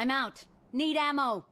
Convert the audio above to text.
I'm out. Need ammo.